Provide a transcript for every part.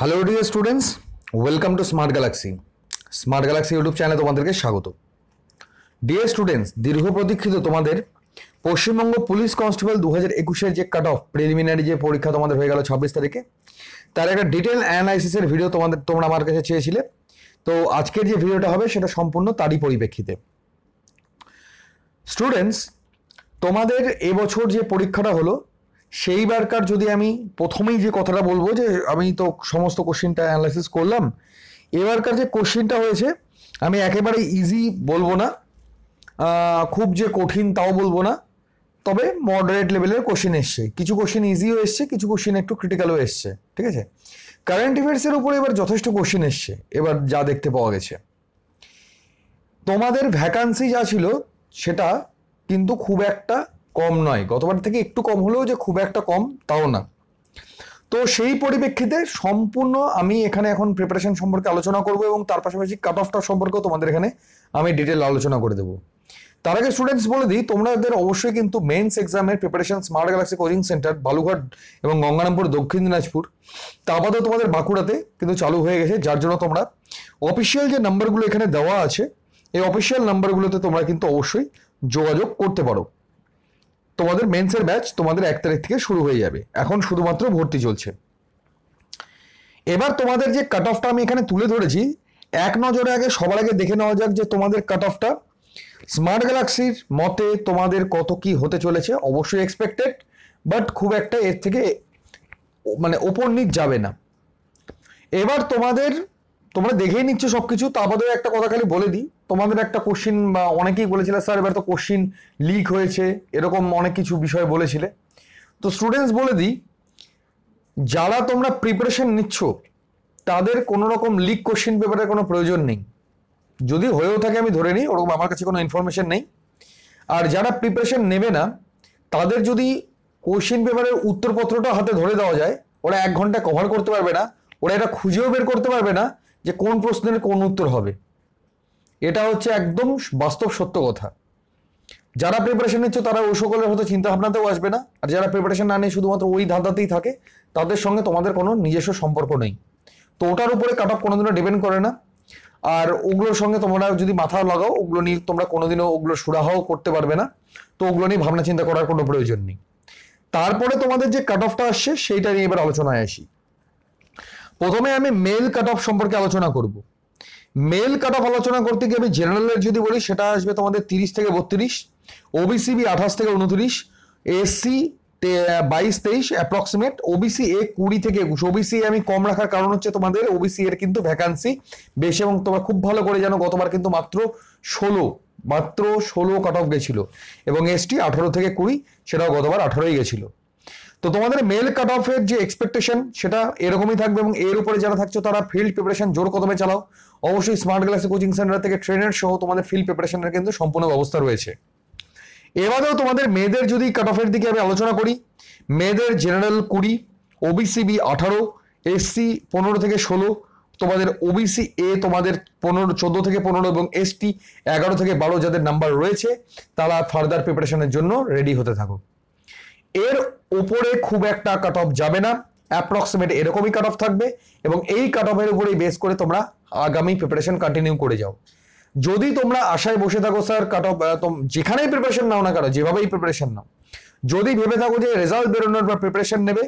hello dear students welcome to smart galaxy smart galaxy YouTube চ্যানেলে তোমাদেরকে স্বাগত dear students দীর্ঘ প্রতীক্ষিত তোমাদের পশ্চিমবঙ্গ পুলিশ কনস্টেবল দু হাজার একুশের যে কাট অফ প্রিলিমিনারি যে পরীক্ষা তোমাদের হয়ে গেল ছাব্বিশ তারিখে তার একটা ডিটেল অ্যানালাইসিসের ভিডিও তোমাদের তোমরা আমার কাছে চেয়েছিলে তো আজকের যে ভিডিওটা হবে সেটা সম্পূর্ণ তারই পরিপ্রেক্ষিতে স্টুডেন্টস তোমাদের এবছর যে পরীক্ষাটা হলো সেইবারকার যদি আমি প্রথমেই যে কথাটা বলবো যে আমি তো সমস্ত কোশ্চেনটা অ্যানালাইসিস করলাম এবারকার যে কোশ্চেনটা হয়েছে আমি একেবারে ইজি বলবো না খুব যে কঠিন তাও বলবো না তবে মডারেট লেভেলের কোশ্চেন এসছে কিছু কোশ্চেন ইজিও এসছে কিছু কোশ্চেন একটু ক্রিটিক্যালও এসছে ঠিক আছে কারেন্ট অ্যাফেয়ার্সের উপরে এবার যথেষ্ট কোশ্চেন এসছে এবার যা দেখতে পাওয়া গেছে তোমাদের ভ্যাকান্সি যা ছিল সেটা কিন্তু খুব একটা কম নয় গতবার থেকে একটু কম হলেও যে খুব একটা কম তাও না তো সেই পরিপ্রেক্ষিতে সম্পূর্ণ আমি এখানে এখন প্রিপারেশন সম্পর্কে আলোচনা করব এবং তার পাশাপাশি কাট অফটা সম্পর্কেও তোমাদের এখানে আমি ডিটেল আলোচনা করে দেবো তার আগে স্টুডেন্টস বলে দিই তোমাদের অবশ্যই কিন্তু মেন্স এক্সামের preparation smart galaxy coaching centre Balurghat এবং গঙ্গারামপুর দক্ষিণ দিনাজপুর তা আপাতত তোমাদের বাঁকুড়াতে কিন্তু চালু হয়ে গেছে যার জন্য তোমরা অফিসিয়াল যে নাম্বারগুলো এখানে দেওয়া আছে এই অফিসিয়াল নাম্বারগুলোতে তোমরা কিন্তু অবশ্যই যোগাযোগ করতে পারো তোমাদের মেন্সের ব্যাচ তোমাদের এক তারিখ থেকে শুরু হয়ে যাবে এখন শুধুমাত্র ভর্তি চলছে এবার তোমাদের যে কাট অফটা আমি এখানে তুলে ধরেছি এক নজরে আগে সবার আগে দেখে নেওয়া যাক যে তোমাদের কাট অফটা স্মার্ট গ্যালাক্সির মতে তোমাদের কত কি হতে চলেছে অবশ্যই এক্সপেক্টেড বাট খুব একটা এর থেকে মানে ওপর নিচ যাবে না এবার তোমাদের তোমরা দেখেই নিচ্ছ সবকিছু তো আমাদের একটা কথা খালি বলে দিই তোমাদের একটা কোশ্চিন অনেকেই বলেছিলে স্যার এবার তো কোশ্চিন লিক হয়েছে এরকম অনেক কিছু বিষয় বলেছিলে তো স্টুডেন্টস বলে দিই যারা তোমরা প্রিপারেশন নিচ্ছ তাদের কোনো রকম লিক কোশ্চিন পেপারের কোনো প্রয়োজন নেই যদি হয়েও থাকে আমি ধরে নিই ওরকম আমার কাছে কোনো ইনফরমেশন নেই আর যারা প্রিপারেশন নেবে না তাদের যদি কোশ্চিন পেপারের উত্তরপত্রটা হাতে ধরে দেওয়া যায় ওরা এক ঘন্টা কভার করতে পারবে না ওরা এটা খুঁজেও বের করতে পারবে না যে কোন প্রশ্নের কোন উত্তর হবে এটা হচ্ছে একদম বাস্তব সত্য কথা যারা প্রিপারেশন নিচ্ছে তারা ওই সকলের হয়তো চিন্তাভাবনাতেও আসবে না আর যারা প্রিপারেশন না নিয়ে শুধুমাত্র ওই ধাঁধাতেই থাকে তাদের সঙ্গে তোমাদের কোনো নিজস্ব সম্পর্ক নেই তো ওটার উপরে কাট অফ কোনোদিনও ডিপেন্ড করে না আর ওগুলোর সঙ্গে তোমরা যদি মাথা লাগাও ওগুলো নিয়ে তোমরা কোনোদিনও ওগুলো সুরাহাও করতে পারবে না তো ওগুলো নিয়ে ভাবনা চিন্তা করার কোনো প্রয়োজন নেই তারপরে তোমাদের যে কাট অফটা আসছে সেইটা নিয়ে এবার আলোচনায় আসি প্রথমে আমি মেল কাট অফ সম্পর্কে আলোচনা করব মেল কাট অফ আলোচনা করতে গিয়ে আমি জেনারেলের যদি বলি সেটা আসবে তোমাদের তিরিশ থেকে বত্রিশ বি আঠাশ থেকে উনত্রিশ এসসি বাইশ তেইশ অ্যাপ্রক্সিমেট ওবিসি এ কুড়ি থেকে একুশ ওবিসি আমি কম রাখার কারণ হচ্ছে তোমাদের ওবিসি এর কিন্তু ভ্যাকান্সি বেশি এবং তোমরা খুব ভালো করে জানো গতবার কিন্তু মাত্র ষোলো মাত্র ষোলো কাট অফ গেছিলো এবং এসটি আঠারো থেকে কুড়ি সেটাও গতবার আঠারোই গেছিলো তো তোমাদের মেল কাট অফের যে এক্সপেকটেশন সেটা এরকমই থাকবে এবং এর উপরে যারা থাকছো তারা ফিল্ড প্রিপারেশন জোর কদমে চালাও অবশ্যই স্মার্ট গ্লাসে কোচিং সেন্টার থেকে ট্রেনার সহ তোমাদের ফিল্ড প্রিপারেশনের কিন্তু সম্পূর্ণ ব্যবস্থা রয়েছে এবারেও তোমাদের মেয়েদের যদি কাট অফের দিকে আমি আলোচনা করি মেয়েদের জেনারেল কুড়ি ওবিসি বি আঠারো এসসি পনেরো থেকে ষোলো তোমাদের ওবিসি এ তোমাদের পনেরো চোদ্দো থেকে পনেরো এবং এসটি এগারো থেকে বারো যাদের নাম্বার রয়েছে তারা ফার্দার প্রিপারেশনের জন্য রেডি হতে থাকো এর উপরে খুব একটা কাট অফ যাবে না অ্যাপ্রক্সিমেট এরকমই কাট অফ থাকবে এবং এই কাট অফের উপরেই বেস করে তোমরা আগামী প্রিপারেশন কন্টিনিউ করে যাও যদি তোমরা আশায় বসে থাকো স্যার কাট অফ যেখানেই প্রিপারেশন নাও না কারো যেভাবেই প্রিপারেশন নাও যদি ভেবে থাকো যে রেজাল্ট বেরোনোর বা প্রিপারেশন নেবে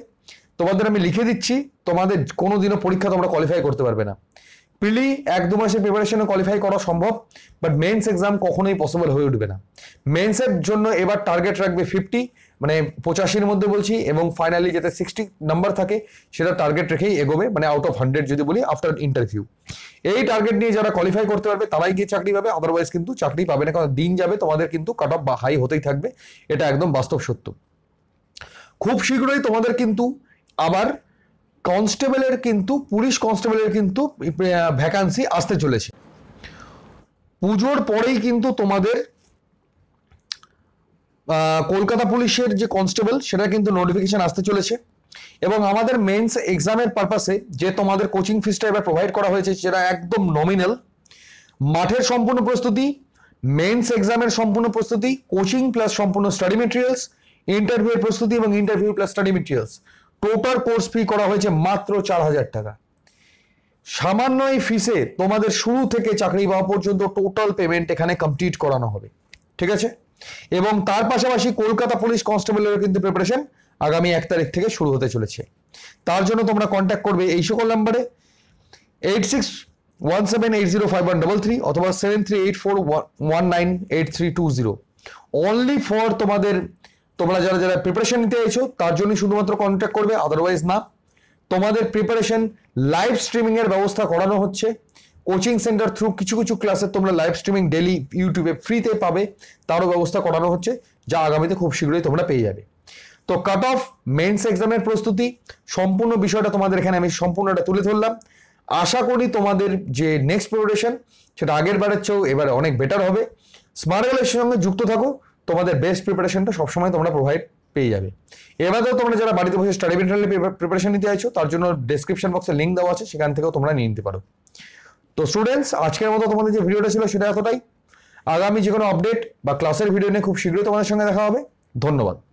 তোমাদের আমি লিখে দিচ্ছি তোমাদের কোনোদিনও পরীক্ষা তোমরা কোয়ালিফাই করতে পারবে না প্রিলি এক দু মাসের প্রিপারেশনে কোয়ালিফাই করা সম্ভব বাট মেন্স এক্সাম কখনোই পসিবল হয়ে উঠবে না মেন্সের জন্য এবার টার্গেট রাখবে ফিফটি মানে পঁচাশির মধ্যে বলছি এবং ফাইনালি যাতে সিক্সটি নাম্বার থাকে সেটা টার্গেট রেখেই এগোবে মানে আউট অফ হান্ড্রেড যদি বলি আফটার ইন্টারভিউ এই টার্গেট নিয়ে যারা কোয়ালিফাই করতে পারবে তারাই গিয়ে চাকরি পাবে আদারওয়াইজ কিন্তু চাকরি পাবে না কারণ দিন যাবে তোমাদের কিন্তু কাট অফ বা হাই হতেই থাকবে এটা একদম বাস্তব সত্য খুব শীঘ্রই তোমাদের কিন্তু আবার কনস্টেবলের কিন্তু পুলিশ কনস্টেবলের কিন্তু ভ্যাকান্সি আসতে চলেছে পুজোর পরেই কিন্তু তোমাদের কলকাতা পুলিশের যে কনস্টেবল সেটা কিন্তু নোটিফিকেশন আসতে চলেছে এবং আমাদের মেন্স এক্সামের পারপাসে যে তোমাদের কোচিং ফিসটা এবার প্রোভাইড করা হয়েছে সেটা একদম নমিনাল মাঠের সম্পূর্ণ প্রস্তুতি মেন্স এক্সামের সম্পূর্ণ প্রস্তুতি কোচিং প্লাস সম্পূর্ণ স্টাডি মেটেরিয়ালস ইন্টারভিউয়ের প্রস্তুতি এবং interview plus study materials total course fee করা হয়েছে মাত্র চার হাজার টাকা সামান্য এই ফিসে তোমাদের শুরু থেকে চাকরি পাওয়া পর্যন্ত টোটাল পেমেন্ট এখানে কমপ্লিট করানো হবে ঠিক আছে এবং তার পাশাপাশি কলকাতা পুলিশ কনস্টেবলেরও কিন্তু প্রিপারেশন আগামী এক তারিখ থেকে শুরু হতে চলেছে তার জন্য তোমরা কন্ট্যাক্ট করবে এই সকল নাম্বারে eight six one seven eight zero five one double three অথবা seven three eight four one nine eight three two zero only for তোমাদের তোমরা যারা যারা প্রিপারেশন নিতে চাইছো তার জন্য শুধুমাত্র কন্ট্যাক্ট করবে আদারওয়াইজ না তোমাদের প্রিপারেশন লাইভ স্ট্রিমিংয়ের ব্যবস্থা করানো হচ্ছে কোচিং সেন্টার থ্রু কিছু কিছু ক্লাসের তোমরা লাইভ স্ট্রিমিং ডেলি ইউটিউবে ফ্রিতে পাবে তারও ব্যবস্থা করানো হচ্ছে যা আগামীতে খুব শীঘ্রই তোমরা পেয়ে যাবে তো কাট অফ মেন্স এক্সামের প্রস্তুতি সম্পূর্ণ বিষয়টা তোমাদের এখানে আমি সম্পূর্ণটা তুলে ধরলাম আশা করি তোমাদের যে নেক্সট প্রোডেশন সেটা আগের বারের চেয়েও এবারে অনেক বেটার হবে স্মার্ট গোলের সঙ্গে যুক্ত থাকো তোমাদের বেস্ট প্রিপারেশনটা সবসময় তোমরা প্রোভাইড পেয়ে যাবে এবারেও তোমরা যারা বাড়িতে বসে স্টাডি মেটেরিয়াল প্রিপারেশন নিতে চাইছো তার জন্য ডেসক্রিপশন বক্সে লিঙ্ক দেওয়া আছে সেখান থেকেও তোমরা নিয়ে নিতে পারো তো স্টুডেন্টস আজকের মতো তোমাদের যে ভিডিওটা ছিল সেটা এতটাই আগামী যে কোনো আপডেট বা ক্লাসের ভিডিও নিয়ে খুব শীঘ্রই তোমাদের সঙ্গে দেখা হবে ধন্যবাদ